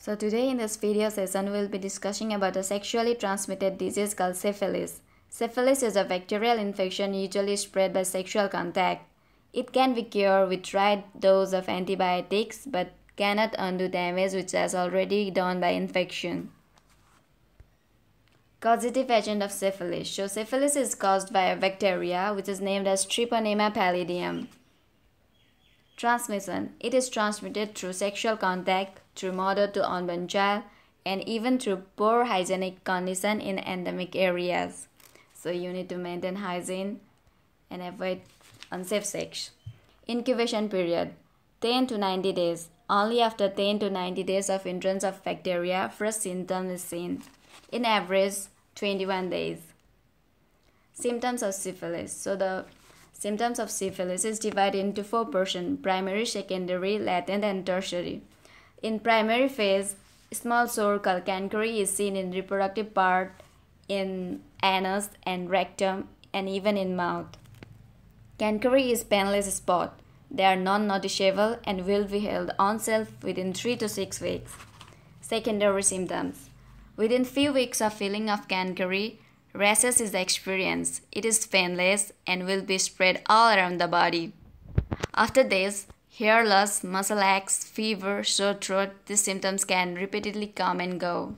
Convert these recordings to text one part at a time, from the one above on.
So today in this video session we'll be discussing about a sexually transmitted disease called syphilis. Syphilis is a bacterial infection usually spread by sexual contact. It can be cured with right dose of antibiotics but cannot undo damage which has already done by infection. Causative agent of syphilis. So syphilis is caused by a bacteria which is named as Treponema pallidum. Transmission It is transmitted through sexual contact, through mother to unborn child, and even through poor hygienic condition in endemic areas. So you need to maintain hygiene and avoid unsafe sex. Incubation period 10 to 90 days. Only after 10 to 90 days of entrance of bacteria, first symptom is seen. In average, 21 days. Symptoms of syphilis. So the Symptoms of syphilis is divided into four portions, primary, secondary, latent, and tertiary. In primary phase, small sore called canker is seen in reproductive part, in anus and rectum, and even in mouth. Canker is painless spot. They are non-noticeable and will be healed on self within 3 to 6 weeks. Secondary symptoms. Within few weeks of feeling of canker. Rashes is the experience. It is painless and will be spread all around the body. After this, hair loss, muscle aches, fever, sore throat, these symptoms can repeatedly come and go.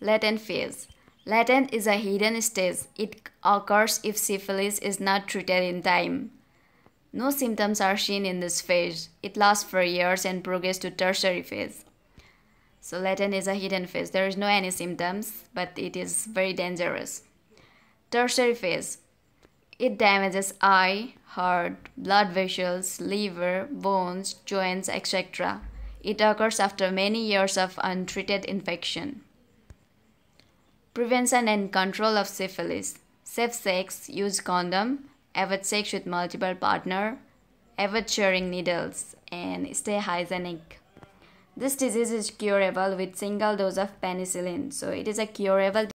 Latent phase. Latent is a hidden stage. It occurs if syphilis is not treated in time. No symptoms are seen in this phase. It lasts for years and progresses to tertiary phase. So Latin is a hidden phase. There is no any symptoms, but it is very dangerous. Tertiary phase. It damages eye, heart, blood vessels, liver, bones, joints, etc. It occurs after many years of untreated infection. Prevention and control of syphilis. Safe sex, use condom, avoid sex with multiple partner, avoid sharing needles, and stay hygienic. This disease is curable with single dose of penicillin. So it is a curable